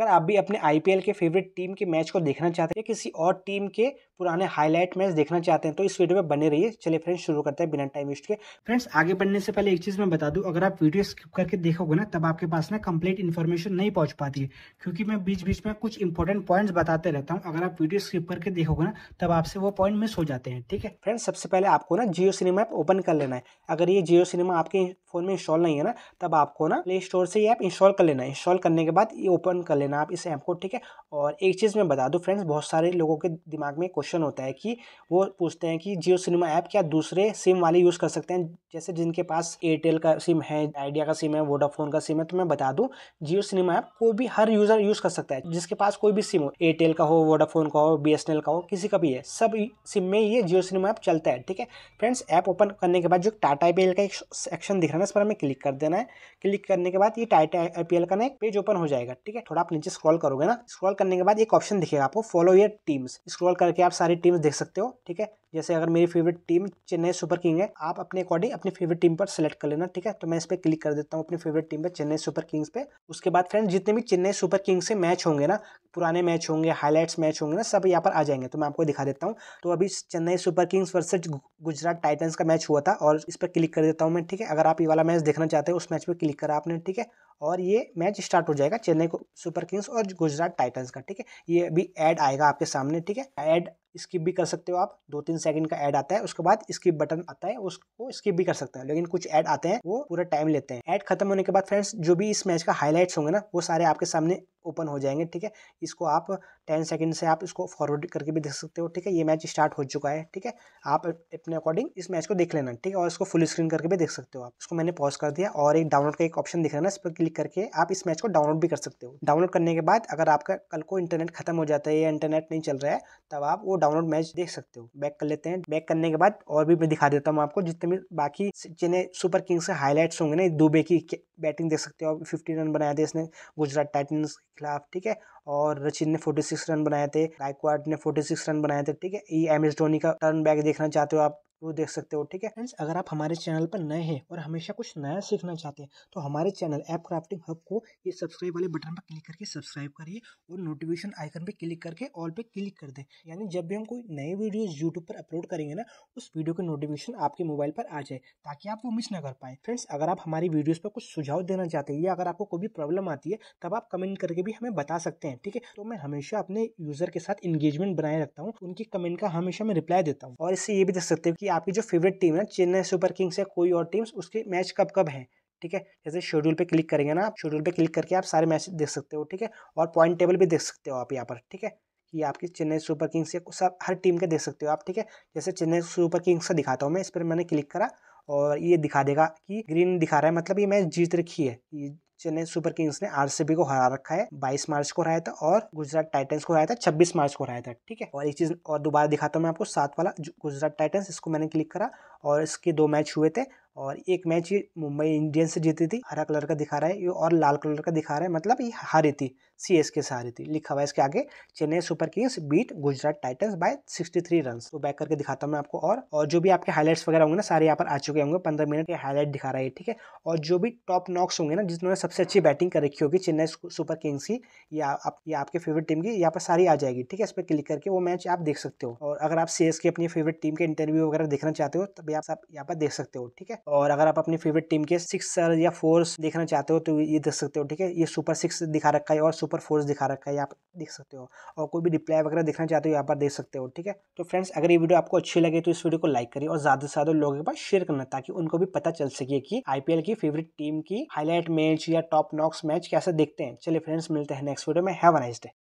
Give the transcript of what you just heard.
अगर आप भी अपने आईपीएल के फेवरेट टीम के मैच को देखना चाहते हैं या किसी और टीम के पुराने हाईलाइट मैच देखना चाहते हैं तो इस वीडियो में बने रहिए चलिए फ्रेंड्स शुरू करते हैं बिना टाइम वेस्ट के फ्रेंड्स आगे बढ़ने से पहले एक चीज़ मैं बता दूं अगर आप वीडियो स्किप करके देखोगे ना तब आपके पास ना कंप्लीट इन्फॉर्मेशन नहीं पहुंच पाती है क्योंकि मैं बीच बीच में कुछ इंपॉर्टेंट पॉइंट्स बताते रहता हूँ अगर आप वीडियो स्किप करके देखोगे ना तब आपसे वो पॉइंट मिस हो जाते हैं ठीक है फ्रेंड्स सबसे पहले आपको ना जियो सिनेमा ऐप ओपन कर लेना है अगर ये जियो सिनेमा आपके फ़ोन में इंस्टॉल नहीं है ना तब आपको ना प्ले स्टोर से ये ऐप इंस्टॉल कर लेना है इंस्टॉल करने के बाद ये ओपन कर लेना आप इस ऐप को ठीक है और एक चीज़ मैं बता दूँ फ्रेंड्स बहुत सारे लोगों के दिमाग में क्वेश्चन होता है कि वो पूछते हैं कि जियो सिनेमा ऐप क्या दूसरे सिम वाले यूज़ कर सकते हैं जैसे जिनके पास एयरटेल का सिम है आइडिया का सिम है वोडाफोन का सिम है तो मैं बता दूँ जियो सिनेमा ऐप कोई भी हर यूज़र यूज़ कर सकता है जिसके पास कोई भी सिम हो एयरटेल का हो वोडाफोन का हो बी का हो किसी का भी है सब सिम में ये जियो सिनेमा ऐप चलता है ठीक है फ्रेंड्स ऐप ओपन करने के बाद जो टाटा पेल का एक सेक्शन दिख रहा है है ना इस पर हमें क्लिक कर देना है क्लिक करने के बाद ये टाइट आई का ना एक पेज ओपन हो जाएगा ठीक है थोड़ा आप नीचे स्क्रॉल करोगे ना स्क्रॉल करने के बाद एक ऑप्शन दिखेगा आपको फॉलो योर टीम्स स्क्रॉल करके आप सारी टीम्स देख सकते हो ठीक है जैसे अगर मेरी favourite team Chennai Super King है आप अपने अकॉर्डिंग अपनी फेवरेट टीम पर सेलेक्ट कर लेना ठीक है तो मैं इस पर क्लिक कर देता हूँ अपनी फेवरेट टीम पर चेन्नई सुपर किंग्स पे उसके बाद फ्रेंड जितने भी चेन्नई सुपर किंग्स से मैच होंगे ना पुराने मैच होंगे हाईलाइट्स मैच होंगे ना सब यहाँ पर आ जाएंगे तो मैं आपको दिखा देता हूँ तो अभी Chennai super Kings versus Gujarat Titans का मैच हुआ था और इस पर क्लिक कर देता हूँ मैं ठीक है अगर आप ये वाला मैच देखना चाहते हैं उस मैच पर क्लिक करा आपने ठीक है और ये मैच स्टार्ट हो जाएगा चेन्नई को सुपर किंग्स और गुजरात टाइटन्स का ठीक है ये अभी ऐड आएगा आपके सामने ठीक है ऐड स्किप भी कर सकते हो आप दो तीन सेकंड का ऐड आता है उसके बाद स्किप बटन आता है उसको स्किप भी कर सकते हैं लेकिन कुछ ऐड आते हैं वो पूरा टाइम लेते हैं ऐड खत्म होने के बाद फ्रेंड्स जो भी इस मैच का हाईलाइट्स होंगे ना वो सारे आपके सामने ओपन हो जाएंगे ठीक है इसको आप टेन सेकंड से आप इसको फॉरवर्ड करके भी देख सकते हो ठीक है ये मैच स्टार्ट हो चुका है ठीक है आप अपने अकॉर्डिंग इस मैच को देख लेना ठीक है और इसको फुल स्क्रीन करके भी देख सकते हो आप इसको मैंने पॉज कर दिया और एक डाउनलोड का एक ऑप्शन दिख रहा है ना इस पर क्लिक क्लिक करके आप इस मैच को डाउनलोड भी कर सकते हो डाउनलोड करने के बाद अगर आपका कल को इंटरनेट खत्म हो जाता है या इंटरनेट नहीं चल रहा है तब आप वो डाउनलोड मैच देख सकते हो बैक कर लेते हैं बैक करने के बाद और भी मैं दिखा देता हूँ आपको जितने भी बाकी जिन्हें सुपर किंग्स के हाईलाइट्स होंगे ना दुबे की बैटिंग देख सकते हो फिफ्टी रन बनाया थे इसने गुजरात टाइटन्स के खिलाफ ठीक है और रचिन ने 46 रन बनाए थे गायकवाड ने 46 रन बनाए थे ठीक है ये एम एस धोनी का टर्न बैक देखना चाहते हो आप वो देख सकते हो ठीक है फ्रेंड्स अगर आप हमारे चैनल पर नए हैं और हमेशा कुछ नया सीखना चाहते हैं तो हमारे चैनल ऐप क्राफ्टिंग हब को ये सब्सक्राइब वाले बटन पर क्लिक करके सब्सक्राइब करिए और नोटिफिकेशन आइकन पर क्लिक करके ऑल पर क्लिक कर दें यानी जब भी हम कोई नए वीडियो यूट्यूब पर अपलोड करेंगे ना उस वीडियो की नोटिफिकेशन आपके मोबाइल पर आ जाए ताकि आप वो मिस ना कर पाए फ्रेंड्स अगर आप हमारी वीडियोज पर कुछ सुझाव देना चाहते हैं या अगर आपको कोई भी प्रॉब्लम आती है तब आप कमेंट करके भी हमें बता सकते हैं ठीक है तो मैं हमेशा अपने यूजर के साथ इंगेजमेंट बनाए रखता हूँ उनकी कमेंट का हमेशा मैं रिप्लाई देता हूँ और इससे ये भी देख सकते हैं कि आपकी जो फेवरेट टीम है चेन्नई सुपर किंग्स है कोई और टीम्स उसके मैच कब कब है ठीक है जैसे शेड्यूल पे क्लिक करेंगे ना आप शेड्यूल पे क्लिक करके आप सारे मैच देख सकते हो ठीक है और पॉइंट टेबल भी देख सकते हो आप यहाँ पर ठीक है कि आपकी चेन्नई सुपर किंग्स है सब हर टीम के देख सकते हो आप ठीक है जैसे चेन्नई सुपर किंग्स का दिखाता हूँ मैं इस पर मैंने क्लिक करा और ये दिखा देगा कि ग्रीन दिखा रहा है मतलब ये मैच जीत रखी है चेन्नई सुपर किंग्स ने आरसीबी को हरा रखा है बाईस मार्च को हराया था और गुजरात टाइटन्स को हराया था छब्बीस मार्च को हराया था ठीक है और एक चीज और दोबारा दिखाता हूँ मैं आपको सात वाला गुजरात टाइटन्स इसको मैंने क्लिक करा और इसके दो मैच हुए थे और एक मैच ये मुंबई इंडियंस से जीती थी हरा कलर का दिखा रहा है ये और लाल कलर का दिखा रहा है मतलब ये हारी थी सी एस के से हारी थी लिखा हुआ है इसके आगे Chennai super kings beat Gujarat titans by 63 three run तो बैक करके दिखाता हूँ मैं आपको और और जो भी आपके हाईलाइट्स वगैरह होंगे ना सारे यहाँ पर आ चुके होंगे पंद्रह मिनट के हाईलाइट दिखा रहा है ठीक है और जो भी टॉप नॉक्स होंगे ना जिन्होंने सबसे अच्छी बैटिंग कर रखी होगी चेन्नई सुपर किंग्स की या आप या आपके फेवरेट टीम की यहाँ पर सारी आ जाएगी ठीक है इस पर क्लिक करके वो मैच आप देख सकते हो और अगर आप सी एस के अपनी फेवरेट टीम के इंटरव्यू वगैरह देखना चाहते हो तो भी आप सब यहाँ पर देख सकते हो ठीक है और अगर आप अपनी फेवरेट टीम के सिक्स या फोर देखना चाहते हो तो ये देख सकते हो ठीक है ये सुपर सिक्स दिखा रखा है और सुपर फोर्स दिखा रखा है आप देख सकते हो और कोई भी रिप्लाई वगैरह देखना चाहते हो यहाँ पर देख सकते हो ठीक है तो फ्रेंड्स अगर ये वीडियो आपको अच्छी लगे तो इस वीडियो को लाइक करिए और ज़्यादा से ज़्यादा लोगों के पास शेयर करना ताकि उनको भी पता चल सके की आईपीएल की फेवरेट टीम की हाईलाइट मैच या टॉप नॉक्स मैच कैसे देखते हैं चलिए फ्रेंड्स मिलते हैं नेक्स्ट वीडियो में हैव अ नाइस डे